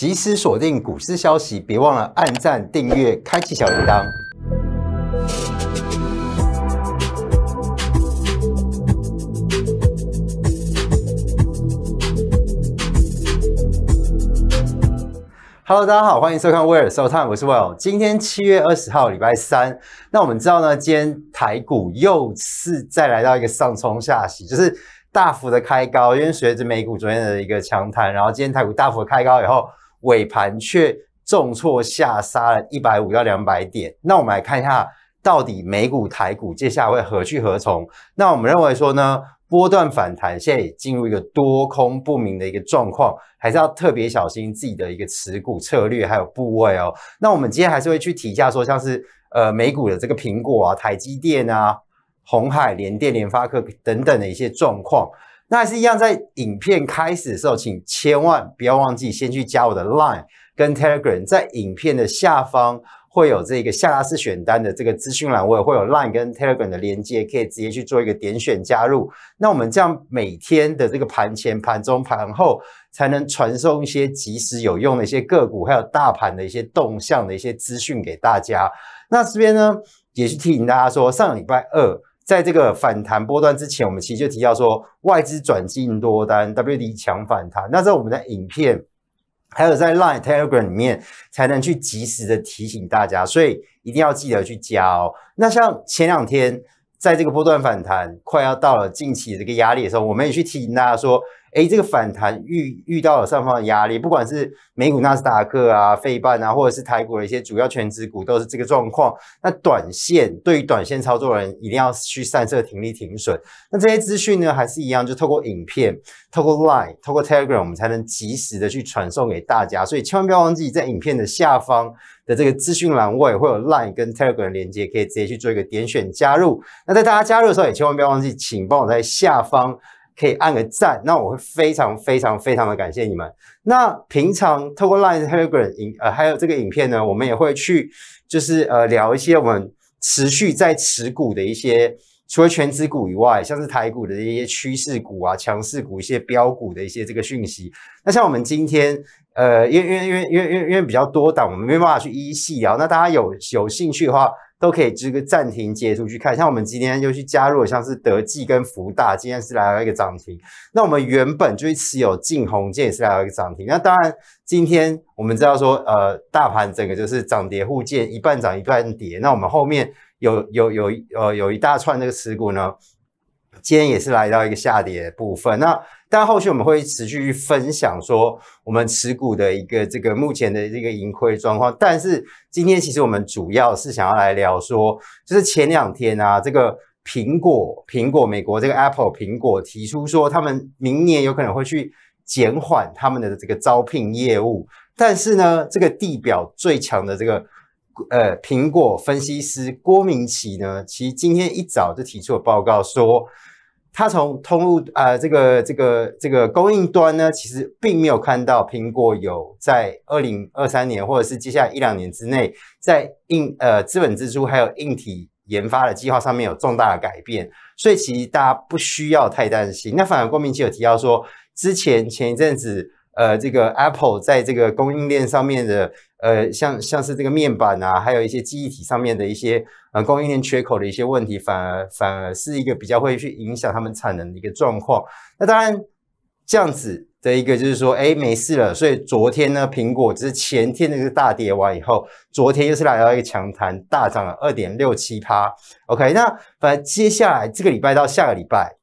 及时锁定股市消息，别忘了按赞、订阅、开启小铃铛。Hello，大家好，欢迎收看《威尔收 e 我是 Will。今天七月二十号，礼拜三。那我们知道呢，今天台股又是再来到一个上冲下洗，就是大幅的开高，因为随着美股昨天的一个强弹，然后今天台股大幅开高以后。尾盘却重挫下杀了一百五到两百点，那我们来看一下到底美股、台股接下来会何去何从？那我们认为说呢，波段反弹现在也进入一个多空不明的一个状况，还是要特别小心自己的一个持股策略还有部位哦。那我们今天还是会去提一下说，像是呃美股的这个苹果啊、台积电啊、红海联电、联发科等等的一些状况。那还是一样，在影片开始的时候，请千万不要忘记先去加我的 LINE 跟 Telegram，在影片的下方会有这个下拉式选单的这个资讯栏，我也会有 LINE 跟 Telegram 的连接，可以直接去做一个点选加入。那我们这样每天的这个盘前、盘中、盘后，才能传送一些及时有用的一些个股，还有大盘的一些动向的一些资讯给大家。那这边呢，也是提醒大家说，上礼拜二。在这个反弹波段之前，我们其实就提到说外资转进多单，W D 强反弹。那在我们的影片还有在 Line Telegram 里面才能去及时的提醒大家，所以一定要记得去加哦。那像前两天在这个波段反弹快要到了近期这个压力的时候，我们也去提醒大家说。哎，这个反弹遇遇到了上方的压力，不管是美股纳斯达克啊、费半啊，或者是台股的一些主要全职股，都是这个状况。那短线对于短线操作人，一定要去散设停利停损。那这些资讯呢，还是一样，就透过影片、透过 LINE、透过 Telegram，我们才能及时的去传送给大家。所以千万不要忘记，在影片的下方的这个资讯栏位会有 LINE 跟 Telegram 连接，可以直接去做一个点选加入。那在大家加入的时候，也千万不要忘记，请帮我，在下方。可以按个赞，那我会非常非常非常的感谢你们。那平常透过 Line Telegram 影呃还有这个影片呢，我们也会去就是呃聊一些我们持续在持股的一些，除了全职股以外，像是台股的一些趋势股啊、强势股、一些标股的一些这个讯息。那像我们今天呃，因为因为因为因为因为因比较多，但我们没办法去一一细聊。那大家有有兴趣的话。都可以这个暂停截图去看，像我们今天就去加入，像是德记跟福大，今天是来到一个涨停。那我们原本就是持有晋宏建，也是来到一个涨停。那当然，今天我们知道说，呃，大盘整个就是涨跌互见，一半涨一半跌。那我们后面有有有呃有一大串那个持股呢，今天也是来到一个下跌的部分。那但后续我们会持续去分享说我们持股的一个这个目前的这个盈亏状况。但是今天其实我们主要是想要来聊说，就是前两天啊，这个苹果苹果美国这个 Apple 苹果提出说他们明年有可能会去减缓他们的这个招聘业务。但是呢，这个地表最强的这个呃苹果分析师郭明奇呢，其实今天一早就提出了报告说。他从通路啊，这个、这个、这个供应端呢，其实并没有看到苹果有在二零二三年，或者是接下来一两年之内，在硬呃资本支出还有硬体研发的计划上面有重大的改变，所以其实大家不需要太担心。那反而郭明期有提到说，之前前一阵子呃，这个 Apple 在这个供应链上面的。呃，像像是这个面板啊，还有一些记忆体上面的一些呃供应链缺口的一些问题，反而反而是一个比较会去影响他们产能的一个状况。那当然，这样子的一个就是说，哎，没事了。所以昨天呢，苹果只是前天那个大跌完以后，昨天又是来到一个强弹，大涨了二点六七趴。OK，那反正接下来这个礼拜到下个礼拜，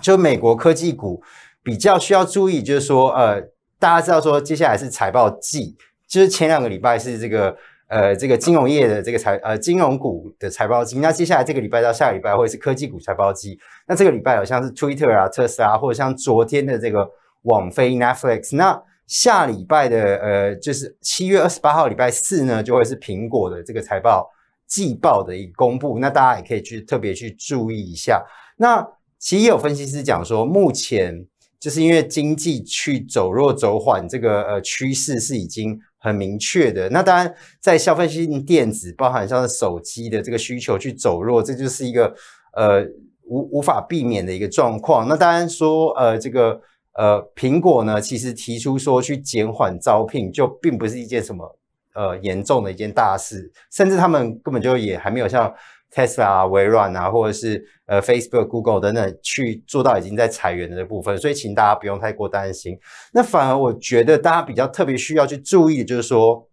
就美国科技股比较需要注意，就是说，呃，大家知道说接下来是财报季。就是前两个礼拜是这个呃，这个金融业的这个财呃金融股的财报季，那接下来这个礼拜到下礼拜，会是科技股财报季。那这个礼拜好像是 Twitter 啊、特斯拉，或者像昨天的这个网飞 Netflix。那下礼拜的呃，就是七月二十八号礼拜四呢，就会是苹果的这个财报季报的一公布，那大家也可以去特别去注意一下。那其实有分析师讲说，目前就是因为经济去走弱走缓这个呃趋势是已经。很明确的，那当然在消费性电子，包含像手机的这个需求去走弱，这就是一个呃无无法避免的一个状况。那当然说呃这个呃苹果呢，其实提出说去减缓招聘，就并不是一件什么呃严重的一件大事，甚至他们根本就也还没有像。Tesla 啊、微软啊，或者是呃，Facebook、Google 等等，去做到已经在裁员的这部分，所以请大家不用太过担心。那反而我觉得大家比较特别需要去注意，就是说，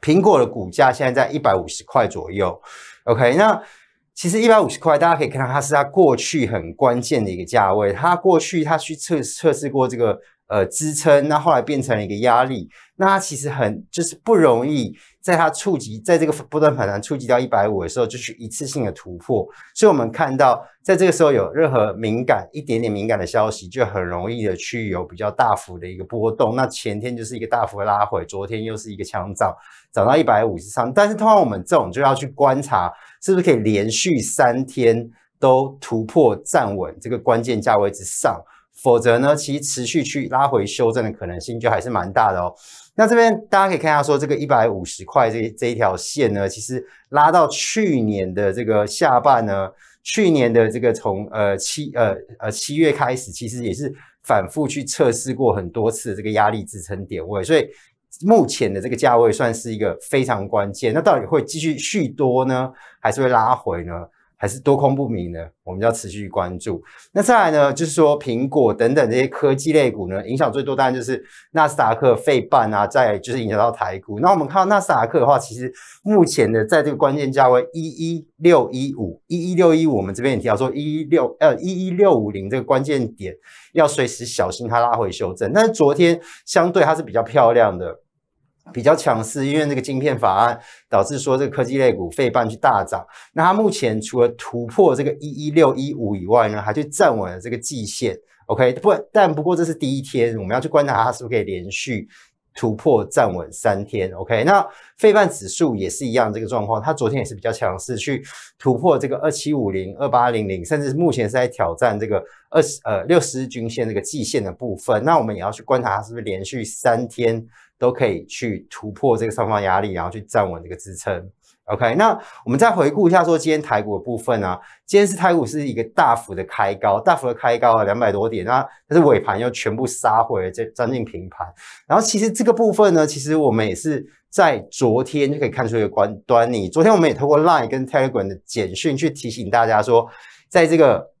苹果的股价现在在一百五十块左右。OK，那其实一百五十块，大家可以看到它是它过去很关键的一个价位。它过去它去测测试过这个。呃，支撑那后来变成了一个压力，那它其实很就是不容易在它触及，在这个波段反弹触及到一百五的时候，就去一次性的突破。所以，我们看到在这个时候有任何敏感一点点敏感的消息，就很容易的去有比较大幅的一个波动。那前天就是一个大幅的拉回，昨天又是一个强涨，涨到一百五十上。但是，通常我们这种就要去观察，是不是可以连续三天都突破站稳这个关键价位之上。否则呢，其实持续去拉回修正的可能性就还是蛮大的哦。那这边大家可以看一下，说这个一百五十块这这一条线呢，其实拉到去年的这个下半呢，去年的这个从呃七呃呃七月开始，其实也是反复去测试过很多次这个压力支撑点位，所以目前的这个价位算是一个非常关键。那到底会继续续多呢，还是会拉回呢？还是多空不明呢？我们要持续关注。那再来呢，就是说苹果等等这些科技类股呢，影响最多，当然就是纳斯达克废半啊，再就是影响到台股。那我们看到纳斯达克的话，其实目前的在这个关键价位一一六一五一一六一五，我们这边也提到说一一六呃一一六五零这个关键点，要随时小心它拉回修正。但是昨天相对它是比较漂亮的。比较强势，因为这个晶片法案导致说这个科技类股费半去大涨。那它目前除了突破这个一一六一五以外呢，还去站稳这个季线。OK，不，但不过这是第一天，我们要去观察它是不是可以连续突破站稳三天。OK，那费半指数也是一样这个状况，它昨天也是比较强势去突破这个二七五零、二八零零，甚至目前是在挑战这个二十呃六十日均线这个季线的部分。那我们也要去观察它是不是连续三天。都可以去突破这个上方压力，然后去站稳这个支撑。OK，那我们再回顾一下，说今天台股的部分啊，今天是台股是一个大幅的开高，大幅的开高啊，两百多点那但是尾盘又全部杀回，这将近平盘。然后其实这个部分呢，其实我们也是在昨天就可以看出一个关端倪。昨天我们也透过 Line 跟 Telegram 的简讯去提醒大家说，在这个。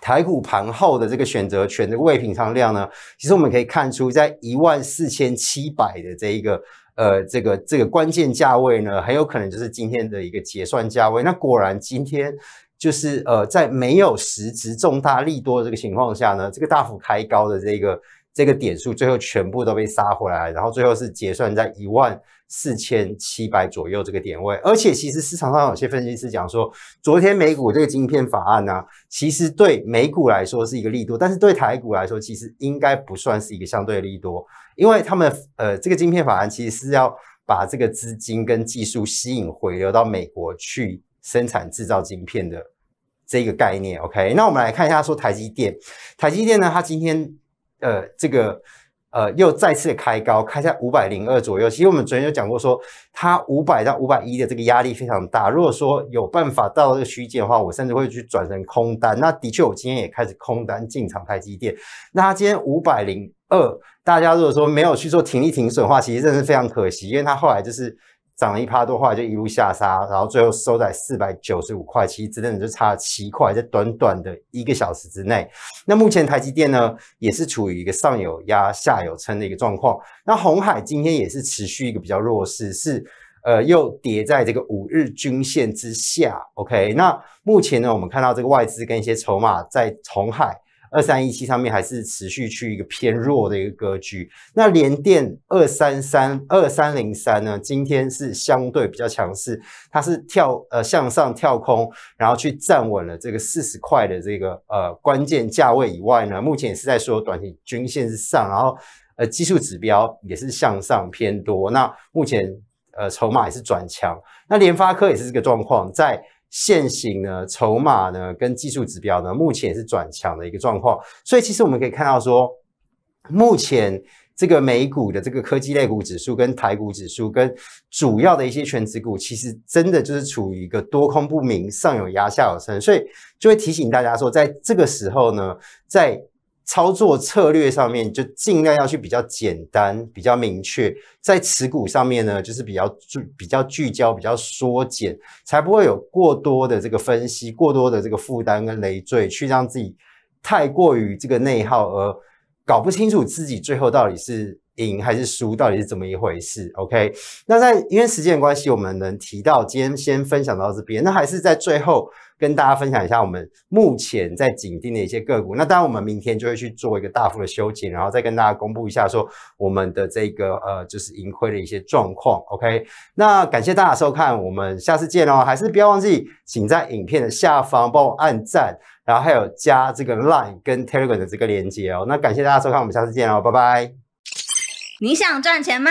台股盘后的这个选择权的未平仓量呢，其实我们可以看出，在一万四千七百的这一个呃这个这个关键价位呢，很有可能就是今天的一个结算价位。那果然今天就是呃在没有实质重大利多这个情况下呢，这个大幅开高的这个。这个点数最后全部都被杀回来，然后最后是结算在一万四千七百左右这个点位。而且其实市场上有些分析师讲说，昨天美股这个晶片法案呢，其实对美股来说是一个利多，但是对台股来说，其实应该不算是一个相对的利多，因为他们呃这个晶片法案其实是要把这个资金跟技术吸引回流到美国去生产制造晶片的这个概念。OK，那我们来看一下说台积电，台积电呢，它今天。呃，这个呃又再次开高，开在五百零二左右。其实我们昨天就讲过，说它五百到五百一的这个压力非常大。如果说有办法到这个区间的话，我甚至会去转成空单。那的确，我今天也开始空单进场台积电。那它今天五百零二，大家如果说没有去做停一停损的话，其实真的是非常可惜，因为它后来就是。涨了一趴多块，就一路下杀，然后最后收在四百九十五块，其实真的就差了七块，在短短的一个小时之内。那目前台积电呢，也是处于一个上有压、下有撑的一个状况。那红海今天也是持续一个比较弱势，是呃又跌在这个五日均线之下。OK，那目前呢，我们看到这个外资跟一些筹码在红海。二三一七上面还是持续去一个偏弱的一个格局，那联电二三三、二三零三呢？今天是相对比较强势，它是跳呃向上跳空，然后去站稳了这个四十块的这个呃关键价位以外呢，目前也是在说短期均线之上，然后呃技术指标也是向上偏多，那目前呃筹码也是转强，那联发科也是这个状况在。现行的筹码呢，跟技术指标呢，目前也是转强的一个状况。所以其实我们可以看到说，目前这个美股的这个科技类股指数、跟台股指数、跟主要的一些全指股，其实真的就是处于一个多空不明、上有压、下有撑，所以就会提醒大家说，在这个时候呢，在。操作策略上面就尽量要去比较简单、比较明确，在持股上面呢，就是比较聚、比较聚焦、比较缩减，才不会有过多的这个分析、过多的这个负担跟累赘，去让自己太过于这个内耗而搞不清楚自己最后到底是赢还是输，到底是怎么一回事。OK，那在因为时间关系，我们能提到今天先分享到这边，那还是在最后。跟大家分享一下我们目前在紧盯的一些个股。那当然，我们明天就会去做一个大幅的修剪，然后再跟大家公布一下说我们的这个呃就是盈亏的一些状况。OK，那感谢大家收看，我们下次见哦。还是不要忘记，请在影片的下方帮我按赞，然后还有加这个 LINE 跟 Telegram 的这个连接哦。那感谢大家收看，我们下次见哦，拜拜。你想赚钱吗？